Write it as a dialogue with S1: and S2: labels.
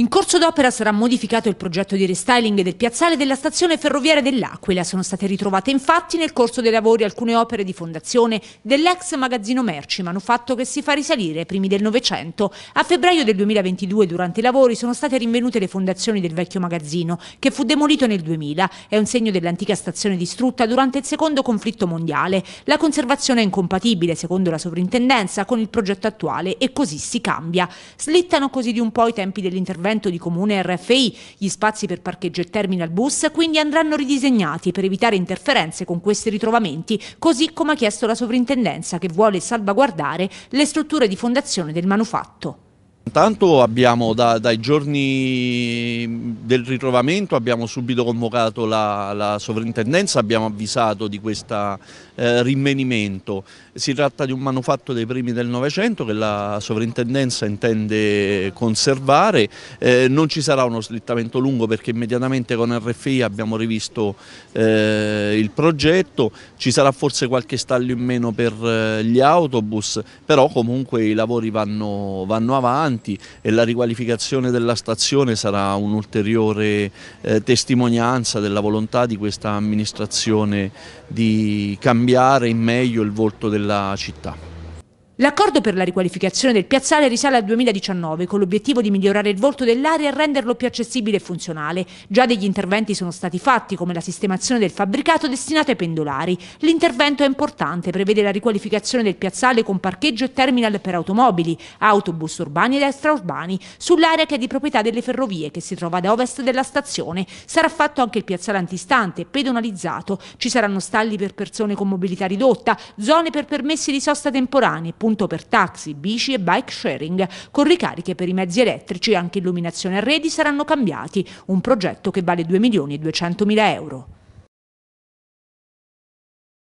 S1: In corso d'opera sarà modificato il progetto di restyling del piazzale della stazione ferroviaria dell'Aquila. Sono state ritrovate infatti nel corso dei lavori alcune opere di fondazione dell'ex magazzino merci, manufatto che si fa risalire ai primi del Novecento. A febbraio del 2022, durante i lavori, sono state rinvenute le fondazioni del vecchio magazzino, che fu demolito nel 2000. È un segno dell'antica stazione distrutta durante il secondo conflitto mondiale. La conservazione è incompatibile, secondo la sovrintendenza, con il progetto attuale e così si cambia. Slittano così di un po' i tempi dell'intervento intervento di Comune RFI, gli spazi per parcheggio e terminal bus quindi andranno ridisegnati per evitare interferenze con questi ritrovamenti, così come ha chiesto la sovrintendenza che vuole salvaguardare le strutture di fondazione del manufatto.
S2: Intanto abbiamo da, dai giorni del ritrovamento abbiamo subito convocato la, la sovrintendenza, abbiamo avvisato di questo eh, rinvenimento. Si tratta di un manufatto dei primi del Novecento che la sovrintendenza intende conservare, eh, non ci sarà uno slittamento lungo perché immediatamente con RFI abbiamo rivisto eh, il progetto, ci sarà forse qualche stallo in meno per eh, gli autobus, però comunque i lavori vanno, vanno avanti avanti e la riqualificazione della stazione sarà un'ulteriore eh, testimonianza della volontà di questa amministrazione di cambiare in meglio il volto della città.
S1: L'accordo per la riqualificazione del piazzale risale al 2019 con l'obiettivo di migliorare il volto dell'area e renderlo più accessibile e funzionale. Già degli interventi sono stati fatti come la sistemazione del fabbricato destinato ai pendolari. L'intervento è importante, prevede la riqualificazione del piazzale con parcheggio e terminal per automobili, autobus urbani ed extraurbani, sull'area che è di proprietà delle ferrovie che si trova ad ovest della stazione. Sarà fatto anche il piazzale antistante, pedonalizzato, ci saranno stalli per persone con mobilità ridotta, zone per permessi di sosta temporanei, temporanea, appunto per taxi, bici e bike sharing, con ricariche per i mezzi elettrici e anche illuminazione a reti saranno cambiati, un progetto che vale 2 milioni e 200 mila euro.